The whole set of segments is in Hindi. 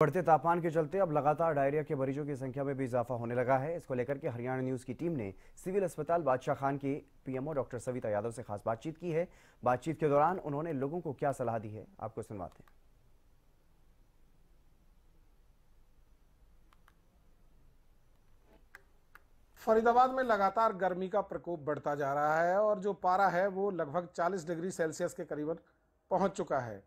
बढ़ते तापमान के चलते अब लगातार डायरिया के मरीजों की संख्या में भी इजाफा होने लगा है इसको लेकर के हरियाणा न्यूज़ की टीम ने सिविल अस्पताल बादशाह खान के पीएमओ डॉक्टर सविता यादव से खास बातचीत की है बातचीत के दौरान उन्होंने लोगों को क्या सलाह दी है आपको सुनवाते हैं फरीदाबाद में लगातार गर्मी का प्रकोप बढ़ता जा रहा है और जो पारा है वो लगभग 40 डिग्री सेल्सियस के करीबन पहुंच चुका है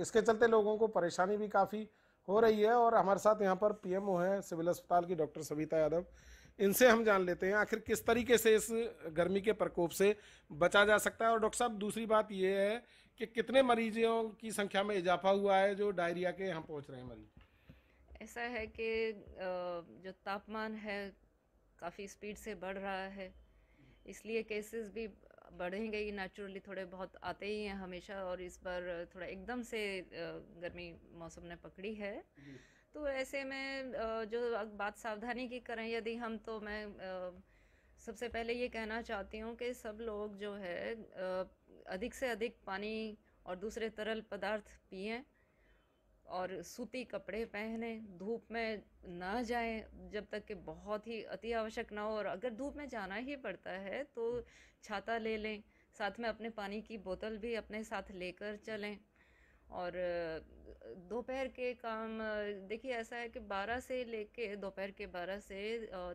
इसके चलते लोगों को परेशानी भी काफ़ी हो रही है और हमारे साथ यहाँ पर पीएमओ है सिविल अस्पताल की डॉक्टर सविता यादव इनसे हम जान लेते हैं आखिर किस तरीके से इस गर्मी के प्रकोप से बचा जा सकता है और डॉक्टर साहब दूसरी बात ये है कि कितने मरीजों की संख्या में इजाफा हुआ है जो डायरिया के यहाँ पहुँच रहे हैं मरीज ऐसा है कि जो तापमान है काफ़ी स्पीड से बढ़ रहा है इसलिए केसेस भी बढ़ेंगे ही नेचुरली थोड़े बहुत आते ही हैं हमेशा और इस बार थोड़ा एकदम से गर्मी मौसम ने पकड़ी है तो ऐसे में जो बात सावधानी की करें यदि हम तो मैं सबसे पहले ये कहना चाहती हूँ कि सब लोग जो है अधिक से अधिक पानी और दूसरे तरल पदार्थ पिएँ और सूती कपड़े पहने धूप में ना जाएं जब तक कि बहुत ही अति आवश्यक ना हो और अगर धूप में जाना ही पड़ता है तो छाता ले लें साथ में अपने पानी की बोतल भी अपने साथ लेकर चलें और दोपहर के काम देखिए ऐसा है कि 12 से लेके दोपहर के 12 से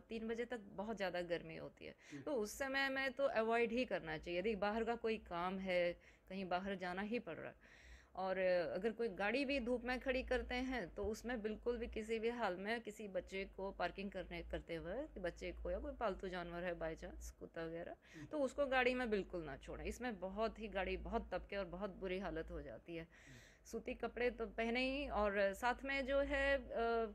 तीन बजे तक बहुत ज़्यादा गर्मी होती है तो उस समय में तो अवॉइड ही करना चाहिए यदि बाहर का कोई काम है कहीं बाहर जाना ही पड़ रहा है और अगर कोई गाड़ी भी धूप में खड़ी करते हैं तो उसमें बिल्कुल भी किसी भी हाल में किसी बच्चे को पार्किंग करने करते हुए बच्चे को या कोई पालतू जानवर है बाई चांस कुत्ता वगैरह हम्म। तो उसको गाड़ी में बिल्कुल ना छोड़ें इसमें बहुत ही गाड़ी बहुत तबके और बहुत बुरी हालत हो जाती है हम्म। सूती कपड़े तो पहने ही और साथ में जो है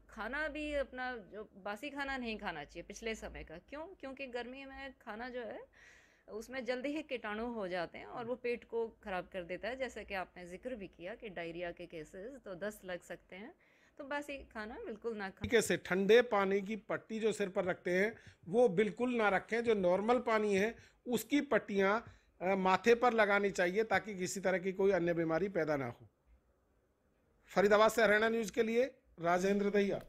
खाना भी अपना जो बासी खाना नहीं खाना चाहिए पिछले समय का क्यों क्योंकि गर्मी में खाना जो है उसमें जल्दी ही कीटाणु हो जाते हैं और वो पेट को ख़राब कर देता है जैसे कि आपने जिक्र भी किया कि डायरिया के केसेस तो दस लग सकते हैं तो बस ये खाना बिल्कुल ना खाए कैसे ठंडे पानी की पट्टी जो सिर पर रखते हैं वो बिल्कुल ना रखें जो नॉर्मल पानी है उसकी पट्टियाँ माथे पर लगानी चाहिए ताकि किसी तरह की कोई अन्य बीमारी पैदा ना हो फरीदाबाद से हरियाणा न्यूज़ के लिए राजेंद्र दहिया